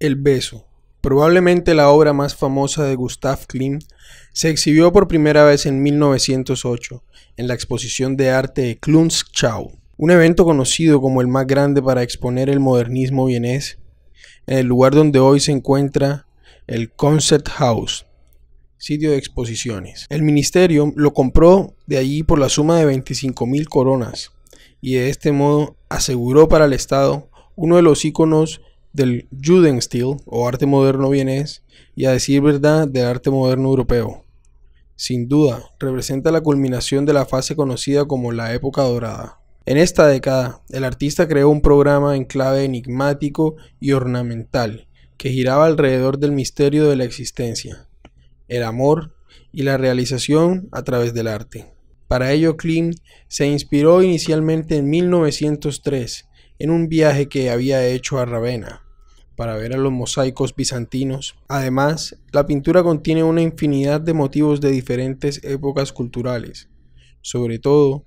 El beso, probablemente la obra más famosa de Gustav Klimt, se exhibió por primera vez en 1908 en la exposición de arte de Klunzschau, un evento conocido como el más grande para exponer el modernismo vienés, en el lugar donde hoy se encuentra el Concert House, sitio de exposiciones. El ministerio lo compró de allí por la suma de 25.000 mil coronas y de este modo aseguró para el Estado uno de los iconos del Judenstil, o arte moderno vienés y a decir verdad del arte moderno europeo. Sin duda, representa la culminación de la fase conocida como la época dorada. En esta década, el artista creó un programa en clave enigmático y ornamental que giraba alrededor del misterio de la existencia, el amor y la realización a través del arte. Para ello, Klim se inspiró inicialmente en 1903 en un viaje que había hecho a Ravenna para ver a los mosaicos bizantinos. Además, la pintura contiene una infinidad de motivos de diferentes épocas culturales, sobre todo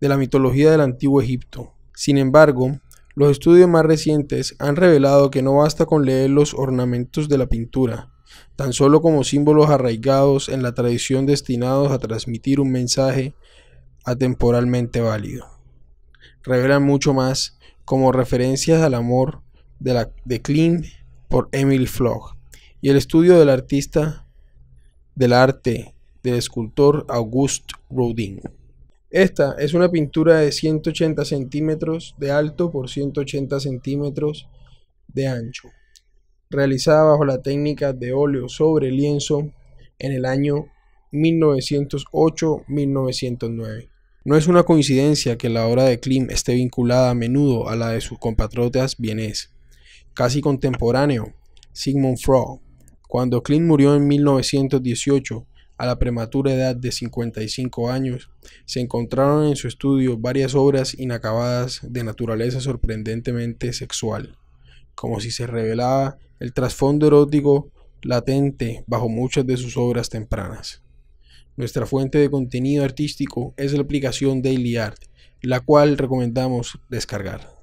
de la mitología del antiguo Egipto. Sin embargo, los estudios más recientes han revelado que no basta con leer los ornamentos de la pintura, tan solo como símbolos arraigados en la tradición destinados a transmitir un mensaje atemporalmente válido. Revelan mucho más como referencias al amor de, la, de por Emil Flog y el estudio del artista del arte del escultor Auguste Rodin. Esta es una pintura de 180 centímetros de alto por 180 centímetros de ancho, realizada bajo la técnica de óleo sobre lienzo en el año 1908-1909. No es una coincidencia que la obra de Klim esté vinculada a menudo a la de sus compatriotas bienes, Casi contemporáneo, Sigmund Freud. Cuando Klim murió en 1918, a la prematura edad de 55 años, se encontraron en su estudio varias obras inacabadas de naturaleza sorprendentemente sexual, como si se revelaba el trasfondo erótico latente bajo muchas de sus obras tempranas. Nuestra fuente de contenido artístico es la aplicación Daily la cual recomendamos descargar.